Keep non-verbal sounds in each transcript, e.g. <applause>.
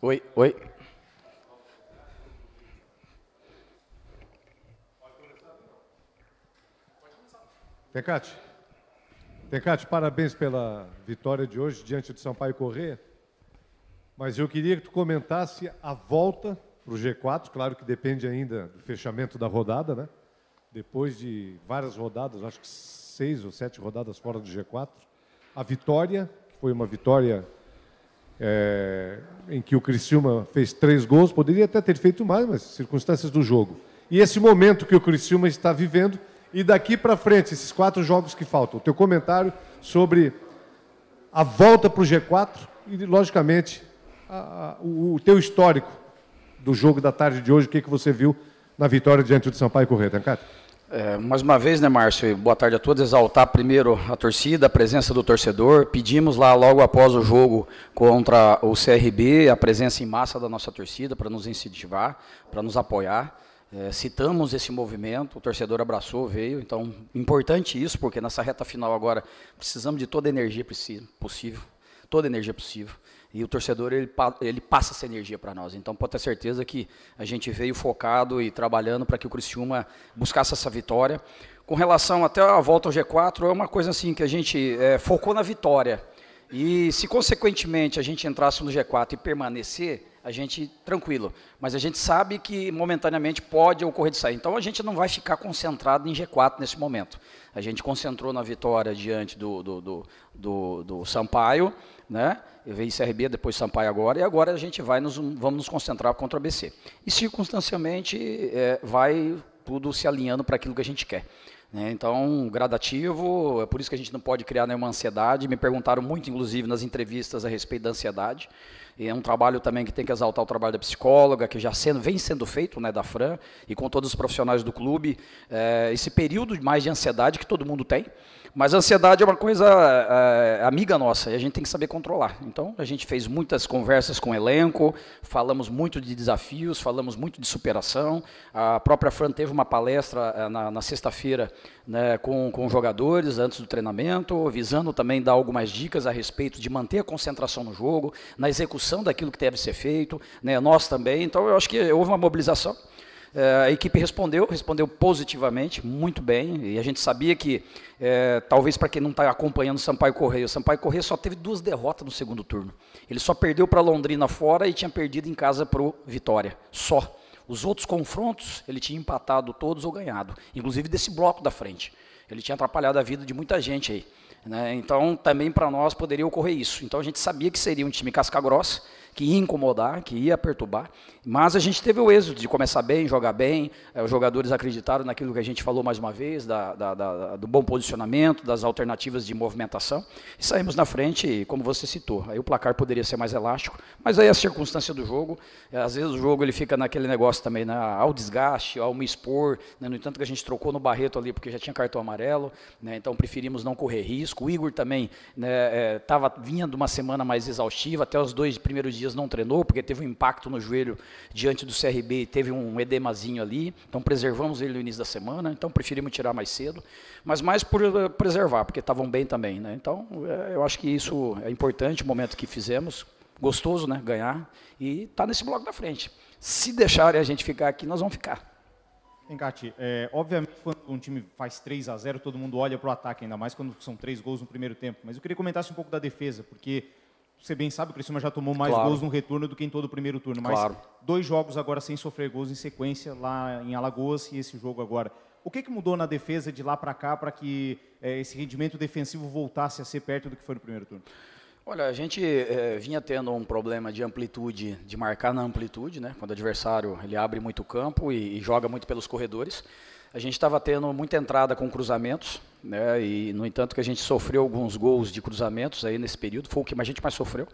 Oi, oi. Tecate, Tecate, parabéns pela vitória de hoje diante do Sampaio Corrêa. Mas eu queria que tu comentasse a volta para o G4, claro que depende ainda do fechamento da rodada, né? Depois de várias rodadas, acho que seis ou sete rodadas fora do G4, a vitória, que foi uma vitória é, em que o Criciúma fez três gols, poderia até ter feito mais, mas circunstâncias do jogo. E esse momento que o Criciúma está vivendo, e daqui para frente, esses quatro jogos que faltam. O teu comentário sobre a volta para o G4 e, logicamente, a, a, o, o, teu histórico do jogo da tarde de hoje, o que, que você viu na vitória diante do Sampaio Correia, Tancati? É, mais uma vez, né, Márcio? Boa tarde a todos. Exaltar primeiro a torcida, a presença do torcedor. Pedimos lá, logo após o jogo contra o CRB, a presença em massa da nossa torcida para nos incentivar, para nos apoiar. É, citamos esse movimento, o torcedor abraçou, veio. Então, importante isso, porque nessa reta final agora precisamos de toda a energia possível toda energia possível. E o torcedor ele, ele passa essa energia para nós. Então pode ter certeza que a gente veio focado e trabalhando para que o Criciúma buscasse essa vitória. Com relação até a volta ao G4, é uma coisa assim que a gente é, focou na vitória. E se consequentemente a gente entrasse no G4 e permanecer, a gente tranquilo. Mas a gente sabe que momentaneamente pode ocorrer de sair. Então a gente não vai ficar concentrado em G4 nesse momento. A gente concentrou na vitória diante do, do, do, do, do Sampaio né? Eu veio CRB, depois Sampaio agora, e agora a gente vai nos, vamos nos concentrar contra o ABC. E circunstancialmente é, vai tudo se alinhando para aquilo que a gente quer. Né? Então, gradativo, é por isso que a gente não pode criar nenhuma ansiedade. Me perguntaram muito, inclusive, nas entrevistas a respeito da ansiedade. E é um trabalho também que tem que exaltar o trabalho da psicóloga, que já sendo, vem sendo feito né, da Fran e com todos os profissionais do clube. É, esse período mais de ansiedade que todo mundo tem. Mas a ansiedade é uma coisa é, amiga nossa e a gente tem que saber controlar. Então, a gente fez muitas conversas com o elenco, falamos muito de desafios, falamos muito de superação. A própria Fran teve uma palestra é, na, na sexta-feira né, com, com jogadores antes do treinamento, visando também dar algumas dicas a respeito de manter a concentração no jogo, na execução daquilo que deve ser feito, né, nós também. Então, eu acho que houve uma mobilização. É, a equipe respondeu, respondeu positivamente, muito bem, e a gente sabia que, é, talvez para quem não está acompanhando o Sampaio Correia, o Sampaio Correia só teve duas derrotas no segundo turno. Ele só perdeu para Londrina fora e tinha perdido em casa para o Vitória, só. Os outros confrontos, ele tinha empatado todos ou ganhado, inclusive desse bloco da frente. Ele tinha atrapalhado a vida de muita gente aí. Né? Então, também para nós poderia ocorrer isso. Então, a gente sabia que seria um time casca-grossa, que ia incomodar, que ia perturbar. Mas a gente teve o êxito de começar bem, jogar bem. Eh, os jogadores acreditaram naquilo que a gente falou mais uma vez, da, da, da, do bom posicionamento, das alternativas de movimentação. E saímos na frente, como você citou. Aí o placar poderia ser mais elástico, mas aí a circunstância do jogo. Eh, às vezes o jogo ele fica naquele negócio também, né, ao desgaste, ao me expor. Né, no entanto, que a gente trocou no Barreto ali, porque já tinha cartão amarelo. Né, então preferimos não correr risco. O Igor também né, é, vinha de uma semana mais exaustiva, até os dois primeiros dias dias não treinou, porque teve um impacto no joelho diante do CRB, teve um edemazinho ali, então preservamos ele no início da semana, então preferimos tirar mais cedo, mas mais por eh, preservar, porque estavam bem também. Né? Então, eh, eu acho que isso é importante, o momento que fizemos, gostoso né, ganhar, e tá nesse bloco da frente. Se deixarem a gente ficar aqui, nós vamos ficar. Engate, é, obviamente quando um time faz 3 a 0 todo mundo olha para o ataque, ainda mais quando são três gols no primeiro tempo. Mas eu queria comentar um pouco da defesa, porque você bem sabe, o Criciúma já tomou mais claro. gols no retorno do que em todo o primeiro turno. Mas claro. dois jogos agora sem sofrer gols em sequência lá em Alagoas e esse jogo agora. O que, que mudou na defesa de lá para cá para que é, esse rendimento defensivo voltasse a ser perto do que foi no primeiro turno? Olha, a gente é, vinha tendo um problema de amplitude, de marcar na amplitude, né? Quando o adversário ele abre muito campo e, e joga muito pelos corredores. A gente estava tendo muita entrada com cruzamentos, né? E no entanto que a gente sofreu alguns gols de cruzamentos aí nesse período, foi o que a gente mais sofreu.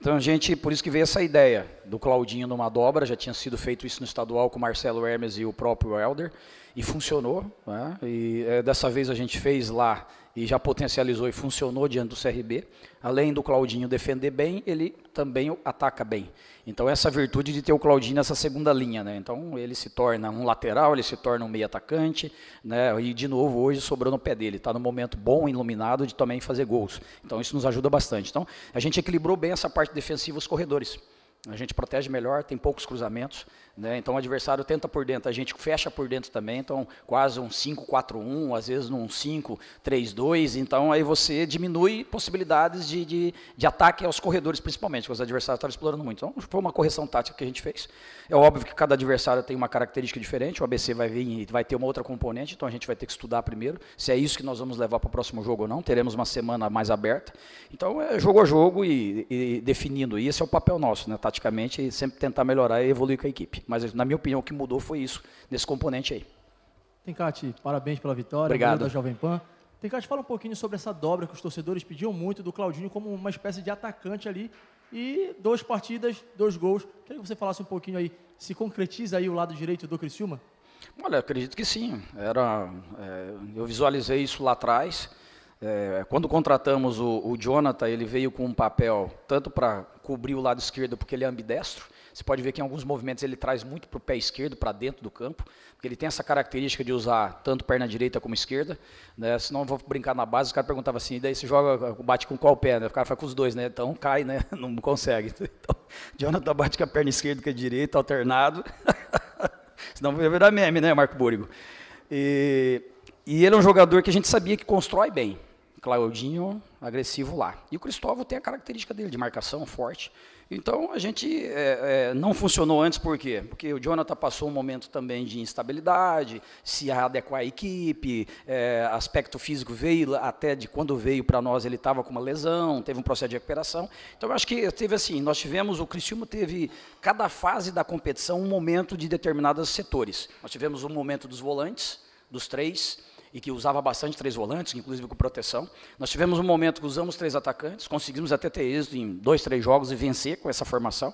Então a gente, por isso que veio essa ideia do Claudinho numa dobra, já tinha sido feito isso no estadual com o Marcelo Hermes e o próprio Helder, e funcionou. Né? E é, dessa vez a gente fez lá e já potencializou e funcionou diante do CRB. Além do Claudinho defender bem, ele também ataca bem. Então essa virtude de ter o Claudinho nessa segunda linha, né? Então ele se torna um lateral, ele se torna um meio atacante, né? E de novo hoje sobrou no pé dele ele está no momento bom, iluminado, de também fazer gols. Então isso nos ajuda bastante. Então a gente equilibrou bem essa parte defensiva, os corredores a gente protege melhor, tem poucos cruzamentos, né? então o adversário tenta por dentro, a gente fecha por dentro também, então quase um 5-4-1, às vezes num 5-3-2, então aí você diminui possibilidades de, de, de, ataque aos corredores principalmente, que os adversários estavam explorando muito. Então foi uma correção tática que a gente fez. É óbvio que cada adversário tem uma característica diferente, o ABC vai vir vai ter uma outra componente, então a gente vai ter que estudar primeiro se é isso que nós vamos levar para o próximo jogo ou não, teremos uma semana mais aberta. Então é jogo a jogo e, e definindo, e esse é o papel nosso, né? Tá taticamente e sempre tentar melhorar e evoluir com a equipe. Mas, na minha opinião, o que mudou foi isso, nesse componente aí. Tencati, parabéns pela vitória. Obrigado. Da Jovem Pan. Tencati, fala um pouquinho sobre essa dobra que os torcedores pediam muito do Claudinho como uma espécie de atacante ali. E duas partidas, dois gols. Queria que você falasse um pouquinho aí, se concretiza aí o lado direito do Criciúma? Olha, acredito que sim. Era, é, eu visualizei isso lá atrás. É, quando contratamos o, o Jonathan, ele veio com um papel tanto para cobrir o lado esquerdo, porque ele é ambidestro. Você pode ver que em alguns movimentos ele traz muito para o pé esquerdo, para dentro do campo, porque ele tem essa característica de usar tanto perna direita como esquerda. Né? Senão eu vou brincar na base, o cara perguntava assim, e daí você joga, bate com qual pé? O cara faz com os dois, né? Então cai, né? <laughs> Não consegue. <laughs> Então, Jonathan bate com a perna esquerda com a direita, alternado. <laughs> Senão vai virar meme, né, Marco Búrigo? E, e ele é um jogador que a gente sabia que constrói bem. Claudinho agressivo lá. E o Cristóvão tem a característica dele, de marcação forte. Então a gente é, é, não funcionou antes por quê? Porque o Jonathan passou um momento também de instabilidade, se adequar à equipe, é, aspecto físico veio até de quando veio para nós ele estava com uma lesão, teve um processo de recuperação. Então eu acho que teve assim, nós tivemos o Cristiano teve cada fase da competição um momento de determinados setores. Nós tivemos um momento dos volantes, dos três, e que usava bastante três volantes, inclusive com proteção. Nós tivemos um momento que usamos três atacantes, conseguimos até ter êxito em dois, três jogos e vencer com essa formação.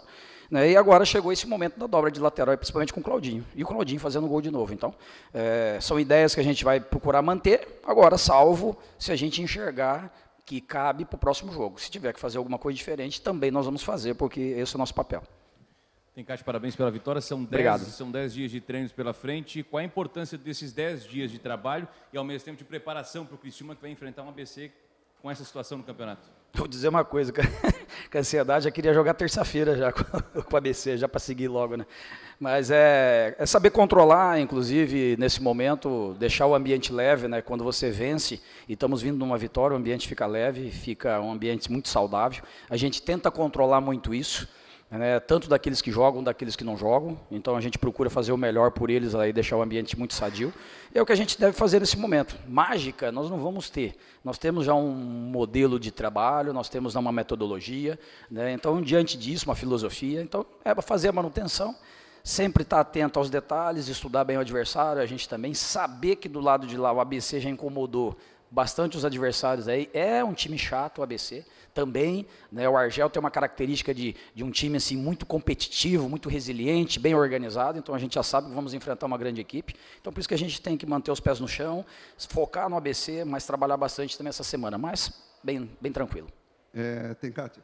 Né? E agora chegou esse momento da dobra de lateral, principalmente com o Claudinho. E o Claudinho fazendo gol de novo. Então, é, são ideias que a gente vai procurar manter, agora, salvo se a gente enxergar que cabe para o próximo jogo. Se tiver que fazer alguma coisa diferente, também nós vamos fazer, porque esse é o nosso papel. Tem cá parabéns pela vitória. São 10, são 10 dias de treinos pela frente. Qual a importância desses 10 dias de trabalho e ao mesmo tempo de preparação para o Criciúma que vai enfrentar um ABC com essa situação no campeonato? Vou dizer uma coisa, <laughs> com a ansiedade já queria jogar terça-feira já <laughs> com o ABC, já para seguir logo, né? Mas é, é saber controlar, inclusive, nesse momento, deixar o ambiente leve, né? Quando você vence e estamos vindo numa vitória, o ambiente fica leve, fica um ambiente muito saudável. A gente tenta controlar muito isso né, tanto daqueles que jogam, daqueles que não jogam. Então a gente procura fazer o melhor por eles aí, deixar o ambiente muito sadio. E é o que a gente deve fazer nesse momento. Mágica nós não vamos ter. Nós temos já um modelo de trabalho, nós temos uma metodologia. Né, então diante disso uma filosofia. Então é para fazer a manutenção. Sempre estar tá atento aos detalhes, estudar bem o adversário, a gente também saber que do lado de lá o ABC já incomodou bastante os adversários aí. É um time chato o ABC também. Né, o Argel tem uma característica de, de um time assim muito competitivo, muito resiliente, bem organizado. Então a gente já sabe que vamos enfrentar uma grande equipe. Então por isso que a gente tem que manter os pés no chão, focar no ABC, mas trabalhar bastante também essa semana. Mas bem, bem tranquilo. É, tem Cátia.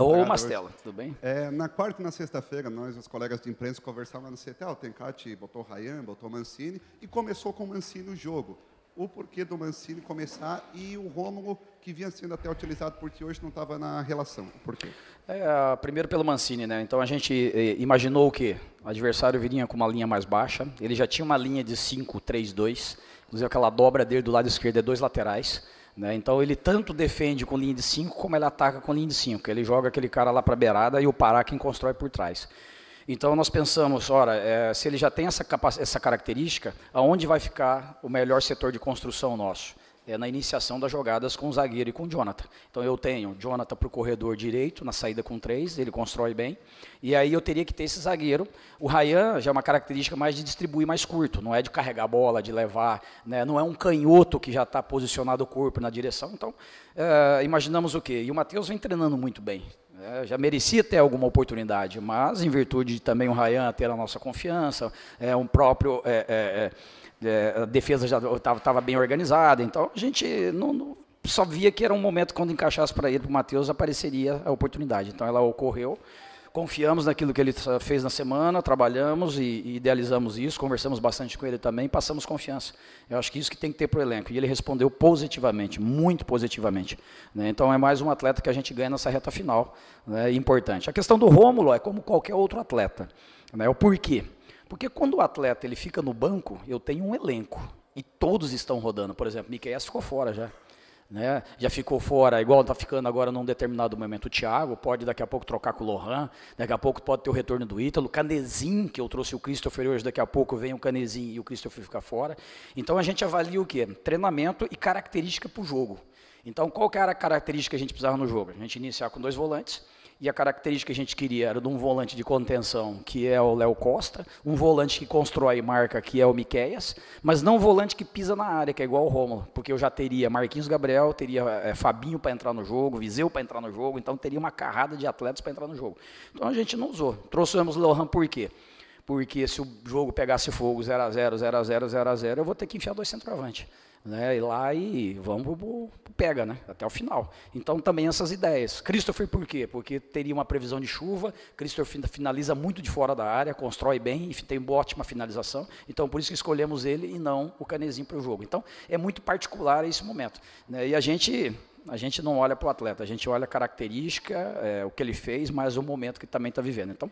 Ou <laughs> Mastela, hoje. tudo bem? É, na quarta e na sexta-feira, nós, os colegas de imprensa, conversávamos no CETEL. Ah, o Tencati botou Rayan, botou Mancini, e começou com o Mancini o jogo o porquê do Mancini começar e o Rômulo, que vinha sendo até utilizado por ti hoje, não estava na relação. Por quê? É, ah, primeiro pelo Mancini, né? Então a gente eh, imaginou que o adversário viria com uma linha mais baixa. Ele já tinha uma linha de 5-3-2, inclusive aquela dobra dele do lado esquerdo é dois laterais. Né? Então ele tanto defende com linha de 5 como ele ataca com linha de 5. Ele joga aquele cara lá para a beirada e o Pará quem constrói por trás. Então nós pensamos, ora, é, se ele já tem essa, essa característica, aonde vai ficar o melhor setor de construção nosso? É na iniciação das jogadas com o zagueiro e com o Jonathan. Então eu tenho Jonathan para o corredor direito, na saída com três, ele constrói bem. E aí eu teria que ter esse zagueiro. O Ryan já é uma característica mais de distribuir mais curto, não é de carregar a bola, de levar, né? não é um canhoto que já está posicionado o corpo na direção. Então é, imaginamos o quê? E o Matheus vem treinando muito bem. É, já merecia ter alguma oportunidade, mas em virtude de também o Rayan ter a nossa confiança, é, um próprio é, é, é, é a defesa já estava bem organizada, então a gente não, não, só via que era um momento quando encaixasse para ele, para o Matheus, apareceria a oportunidade. Então ela ocorreu confiamos naquilo que ele ah, fez na semana, trabalhamos e, e idealizamos isso, conversamos bastante com ele também, passamos confiança. Eu acho que isso que tem que ter para o elenco. E ele respondeu positivamente, muito positivamente. Né? Então é mais um atleta que a gente ganha nessa reta final, né? importante. A questão do Rômulo é como qualquer outro atleta. Né? O porquê? Porque quando o atleta ele fica no banco, eu tenho um elenco e todos estão rodando. Por exemplo, Miquel ficou fora já. Né? Já ficou fora, igual está ficando agora num determinado momento o Thiago, pode daqui a pouco trocar com o Lohan, daqui a pouco pode ter o retorno do Ítalo, Canezinho que eu trouxe o Christopher hoje, daqui a pouco vem o Canezinho e o Christopher fica fora. Então a gente avalia o quê? Treinamento e característica para o jogo. Então qual que era a característica que a gente precisava no jogo? A gente iniciar com dois volantes, e a característica que a gente queria era de um volante de contenção, que é o Léo Costa, um volante que constrói marca, que é o Miqueias, mas não um volante que pisa na área, que é igual o Rômulo, porque eu já teria Marquinhos Gabriel, teria é, Fabinho para entrar no jogo, Viseu para entrar no jogo, então teria uma carrada de atletas para entrar no jogo. Então a gente não usou. Trouxemos o Lohan por quê? Porque se o jogo pegasse fogo 0 a 0 0 a 0 0 a 0 eu vou ter que enfiar dois centroavantes né, ir lá e vamos pega, né, até o final. Então também essas ideias. Christopher por quê? Porque teria uma previsão de chuva, Christopher finaliza muito de fora da área, constrói bem e tem uma ótima finalização. Então por isso que escolhemos ele e não o Canezinho para o jogo. Então é muito particular esse momento. Né, e a gente a gente não olha para o atleta, a gente olha a característica, é, o que ele fez, mas o momento que também está vivendo. Então,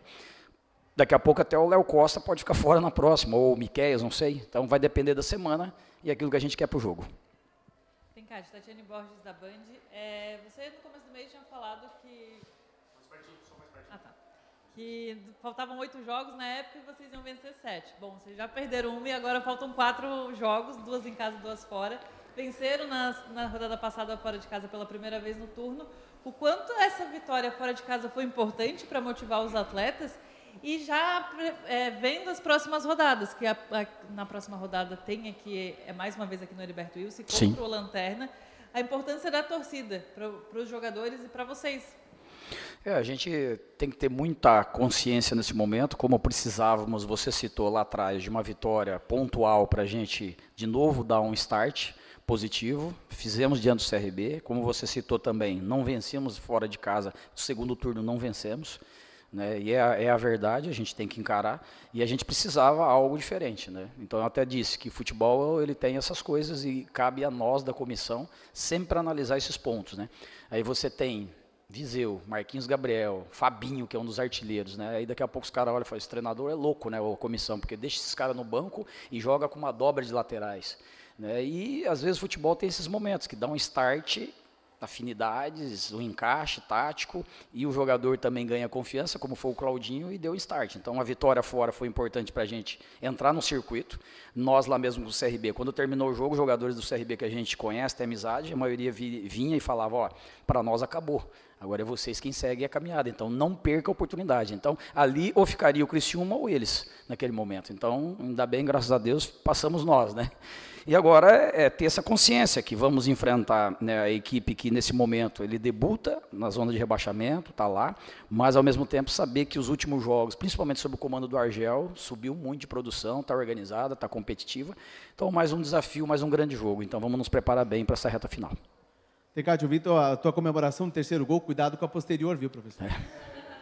daqui a pouco até o Léo Costa pode ficar fora na próxima, ou o Miquéias, não sei. Então vai depender da semana e aquilo que a gente quer para o jogo. Vem cá, Tatiane Borges da Band. É, você no começo do mês tinha falado que. Mais pertinho, só mais pertinho. Ah, tá. Que faltavam oito jogos na época e vocês iam vencer sete. Bom, vocês já perderam uma e agora faltam quatro jogos, duas em casa, duas fora. Venceram na rodada passada fora de casa pela primeira vez no turno. O quanto essa vitória fora de casa foi importante para motivar os atletas e já é, vendo as próximas rodadas, que a, a, na próxima rodada tem aqui, é mais uma vez aqui no Heriberto Wilson, contra o Lanterna, a importância da torcida para os jogadores e para vocês. É, a gente tem que ter muita consciência nesse momento, como precisávamos, você citou lá atrás, de uma vitória pontual para a gente de novo dar um start positivo. Fizemos diante do CRB, como você citou também, não vencemos fora de casa, no segundo turno não vencemos. Né? E é a, é a, verdade, a gente tem que encarar, e a gente precisava algo diferente, né? Então eu até disse que futebol ele tem essas coisas e cabe a nós da comissão sempre analisar esses pontos, né? Aí você tem Viseu, Marquinhos Gabriel, Fabinho, que é um dos artilheiros, né? Aí daqui a pouco os caras olham e falam, esse treinador é louco, né, ou a comissão, porque deixa esses caras no banco e joga com uma dobra de laterais. Né? E às vezes o futebol tem esses momentos que dá um start afinidades, o encaixe tático e o jogador também ganha confiança, como foi o Claudinho, e deu start. Então a vitória fora foi importante para a gente entrar no circuito. Nós lá mesmo do CRB, quando terminou o jogo, os jogadores do CRB que a gente conhece, tem amizade, a maioria vinha e falava: ó, para nós acabou. Agora é vocês quem seguem a caminhada, então não perca a oportunidade. Então, ali ou ficaria o Cristiúma ou eles naquele momento. Então, ainda bem, graças a Deus, passamos nós, né? E agora é, é ter essa consciência que vamos enfrentar né, a equipe que nesse momento ele debuta na zona de rebaixamento, está lá, mas ao mesmo tempo saber que os últimos jogos, principalmente sob o comando do Argel, subiu muito de produção, está organizada, está competitiva. Então mais um desafio, mais um grande jogo. Então vamos nos preparar bem para essa reta final. Tecádio, Vitor, a tua comemoração do terceiro gol, cuidado com a posterior, viu, professor? É.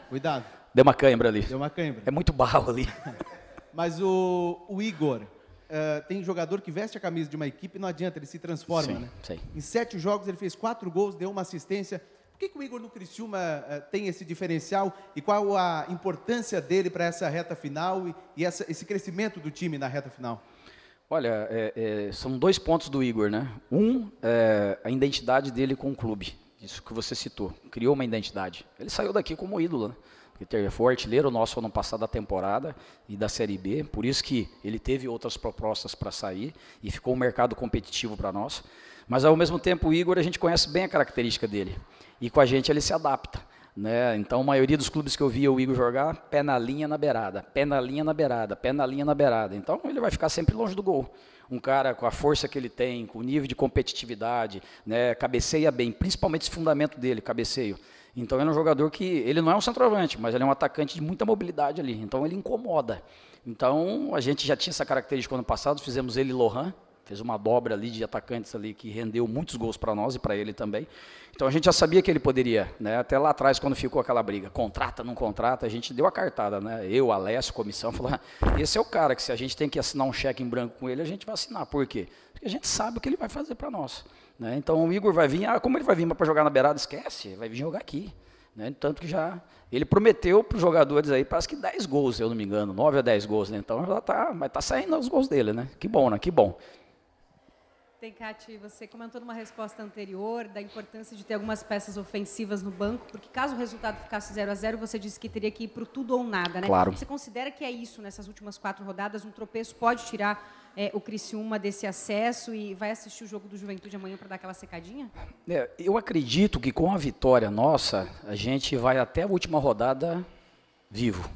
Cuidado. Deu uma cãibra ali. Deu uma cãibra. É muito barro ali. <laughs> Mas o, o Igor, Uh, tem jogador que veste a camisa de uma equipe e não adianta, ele se transforma, sim, né? Sim. Em sete jogos ele fez quatro gols, deu uma assistência. Por que, que o Igor no Criciúma uh, tem esse diferencial e qual a importância dele para essa reta final e, e essa, esse crescimento do time na reta final? Olha, é, é, são dois pontos do Igor, né? Um, é, a identidade dele com o clube, isso que você citou, criou uma identidade. Ele saiu daqui como ídolo, né? Ele foi artilheiro nosso ano passado da temporada e da Série B, por isso que ele teve outras propostas para sair e ficou um mercado competitivo para nós. Mas ao mesmo tempo, o Igor a gente conhece bem a característica dele e com a gente ele se adapta. Né? Então, a maioria dos clubes que eu via o Igor jogar, pé na linha na beirada, pé na linha na beirada, pé na linha na beirada. Então, ele vai ficar sempre longe do gol. Um cara com a força que ele tem, com o nível de competitividade, né? cabeceia bem, principalmente esse fundamento dele, cabeceio. Então ele é um jogador que ele não é um centroavante, mas ele é um atacante de muita mobilidade ali. Então ele incomoda. Então a gente já tinha essa característica ano passado, fizemos ele e Lohan, fez uma dobra ali de atacantes ali que rendeu muitos gols para nós e para ele também. Então a gente já sabia que ele poderia, né? Até lá atrás quando ficou aquela briga, contrata não contrata, a gente deu a cartada, né? Eu, Alessio, comissão, <laughs> falou: ah, "Esse é o cara que se a gente tem que assinar um cheque em branco com ele, a gente vai assinar". Por quê? Porque a gente sabe o que ele vai fazer para nós. Né? Então o Igor vai vir, ah, como ele vai vir para jogar na beirada? Esquece, vai vir jogar aqui. Né? Tanto que já ele prometeu para os jogadores aí, parece que 10 gols, eu não me engano, 9 a 10 gols. Né? Então já tá, mas tá saindo os gols dele, né? Que bom, né? Que bom. tem Cati você comentou numa resposta anterior da importância de ter algumas peças ofensivas no banco, porque caso o resultado ficasse 0 a 0 você disse que teria que ir para tudo ou nada, né? Claro. Você considera que é isso nessas últimas quatro rodadas? Um tropeço pode tirar é, o Criciúma desse acesso e vai assistir o jogo do Juventude amanhã para dar aquela secadinha? É, eu acredito que com a vitória nossa, a gente vai até a última rodada vivo,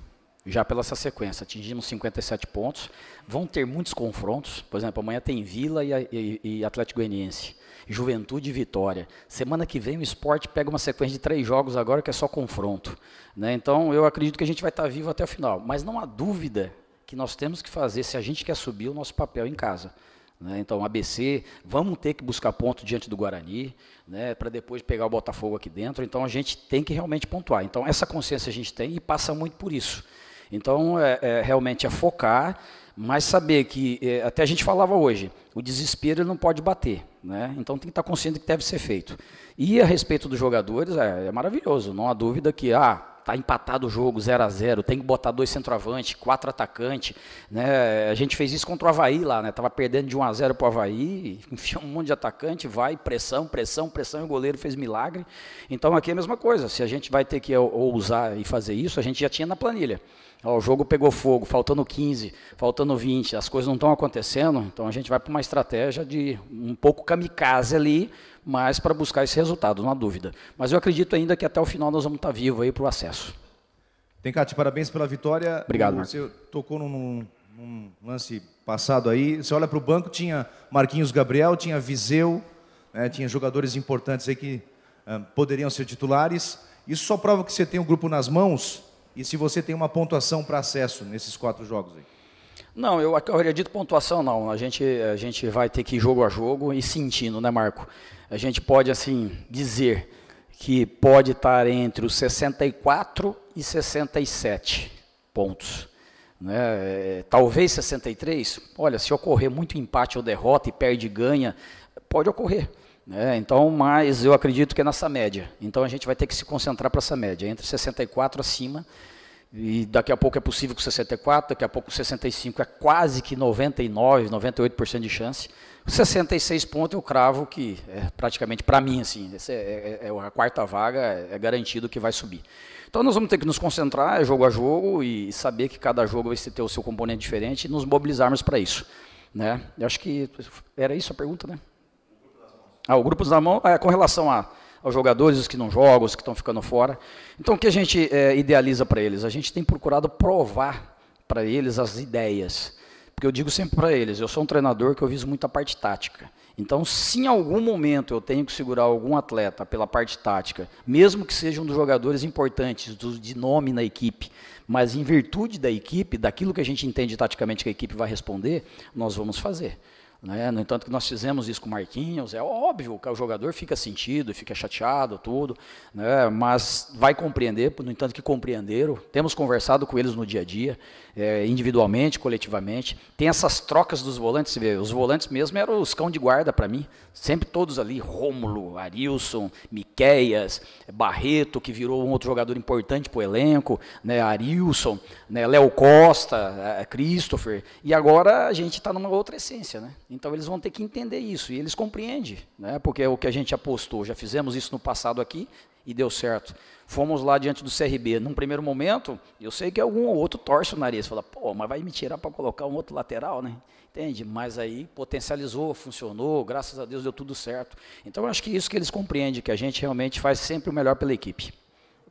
já pela essa sequência. Atingimos 57 pontos. Vão ter muitos confrontos. Por exemplo, amanhã tem Vila e, e, e Atlético Goianiense. Juventude e Vitória. Semana que vem o esporte pega uma sequência de três jogos agora que é só confronto. Né? Então eu acredito que a gente vai estar vivo até o final. Mas não há dúvida que nós temos que fazer se a gente quer subir o nosso papel em casa. Né? Então, ABC, vamos ter que buscar ponto diante do Guarani, né, para depois pegar o Botafogo aqui dentro. Então, a gente tem que realmente pontuar. Então, essa consciência a gente tem e passa muito por isso. Então, é, é, realmente é focar, mas saber que, é, até a gente falava hoje, o desespero não pode bater. Né? Então, tem que estar consciente do que deve ser feito. E a respeito dos jogadores, é, é maravilhoso. Não há dúvida que, ah, tá empatado o jogo 0 a 0 tem que botar dois centroavante quatro atacantes, né? A gente fez isso contra o Havaí lá, né? Tava perdendo de 1 a 0 pro Havaí, <laughs> enfia um monte de atacante, vai, pressão, pressão, pressão, e o goleiro fez milagre. Então aqui é a mesma coisa, se a gente vai ter que ousar e fazer isso, a gente já tinha na planilha. Ó, o jogo pegou fogo, faltando 15, faltando 20, as coisas não estão acontecendo, então a gente vai para uma estratégia de um pouco kamikaze ali, mas para buscar esse resultado, não há dúvida. Mas eu acredito ainda que até o final nós vamos estar vivos aí para o acesso. Tencati, parabéns pela vitória. Obrigado, Marcos. Você tocou num, num lance passado aí. Você olha para o banco, tinha Marquinhos Gabriel, tinha Viseu, né, tinha jogadores importantes aí que uh, poderiam ser titulares. Isso só prova que você tem um grupo nas mãos e se você tem uma pontuação para acesso nesses quatro jogos aí. Não, eu acredito pontuação não. A gente, a gente vai ter que ir jogo a jogo e sentindo, né, Marco? A gente pode, assim, dizer que pode estar entre os 64 e 67 pontos. Né? É, talvez 63. Olha, se ocorrer muito empate ou derrota e perde e ganha, pode ocorrer. Né? Então, mas eu acredito que é nessa média. Então a gente vai ter que se concentrar para essa média, entre 64 acima e daqui a pouco é possível com 64, daqui a pouco com 65 é quase que 99, 98% de chance. 66 pontos eu cravo que é praticamente para mim assim, é, é, é, a quarta vaga é, é garantido que vai subir. Então nós vamos ter que nos concentrar jogo a jogo e saber que cada jogo vai ter o seu componente diferente e nos mobilizarmos para isso, né? Eu acho que era isso a pergunta, né? Ah, o grupo da mão é com relação a aos jogadores, os que não jogam, os que estão ficando fora. Então, o que a gente é, idealiza para eles? A gente tem procurado provar para eles as ideias. Porque eu digo sempre para eles, eu sou um treinador que eu viso muita parte tática. Então, se em algum momento eu tenho que segurar algum atleta pela parte tática, mesmo que seja um dos jogadores importantes, do, de nome na equipe, mas em virtude da equipe, daquilo que a gente entende taticamente que a equipe vai responder, nós vamos fazer. Né? No entanto, que nós fizemos isso com o Marquinhos, é óbvio que o jogador fica sentido, fica chateado, tudo, né? mas vai compreender, no entanto, que compreenderam. Temos conversado com eles no dia a dia, é, individualmente, coletivamente. Tem essas trocas dos volantes, você vê, os volantes mesmo eram os cão de guarda para mim, sempre todos ali: Rômulo, Arilson, Miqueias, Barreto, que virou um outro jogador importante para o elenco, né? Arilson, né? Léo Costa, é, Christopher, e agora a gente está numa outra essência, né? Então eles vão ter que entender isso e eles compreendem, né? porque é o que a gente apostou, já fizemos isso no passado aqui e deu certo. Fomos lá diante do CRB, num primeiro momento, eu sei que algum ou outro torce o nariz, fala, pô, mas vai me tirar para colocar um outro lateral, né? Entende? Mas aí potencializou, funcionou, graças a Deus deu tudo certo. Então eu acho que isso que eles compreendem, que a gente realmente faz sempre o melhor pela equipe.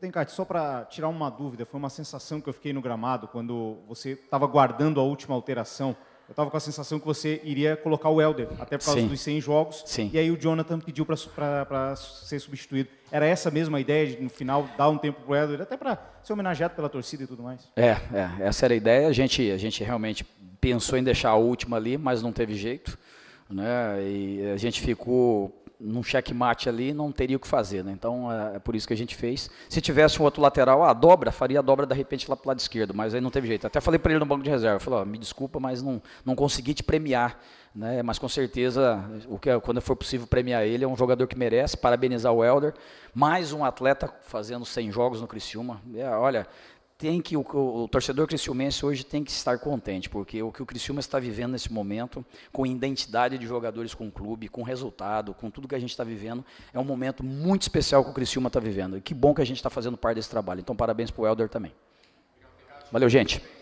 Tencati, só para tirar uma dúvida, foi uma sensação que eu fiquei no gramado quando você estava guardando a última alteração eu estava com a sensação que você iria colocar o Helder, até por causa Sim. dos 100 jogos. Sim. E aí o Jonathan pediu para ser substituído. Era essa mesma ideia de, no final, dar um tempo para o Helder, até para ser homenageado pela torcida e tudo mais? É, é, essa era a ideia. A gente, a gente realmente pensou em deixar a última ali, mas não teve jeito. Né? E a gente ficou num checkmate ali, não teria o que fazer. Né? Então, é, é por isso que a gente fez. Se tivesse um outro lateral, a dobra, faria a dobra de repente lá para o lado esquerdo, mas aí não teve jeito. Até falei para ele no banco de reserva, falei, me desculpa, mas não, não consegui te premiar. Né? Mas com certeza, o que é, quando for possível premiar ele, é um jogador que merece, parabenizar o Helder. Mais um atleta fazendo 100 jogos no Criciúma. É, olha, tem que o, o torcedor criciumense hoje tem que estar contente, porque o que o Criciúma está vivendo nesse momento, com identidade de jogadores com o clube, com resultado, com tudo que a gente está vivendo, é um momento muito especial que o Criciúma está vivendo. E que bom que a gente está fazendo parte desse trabalho. Então, parabéns para o Helder também. Valeu, gente.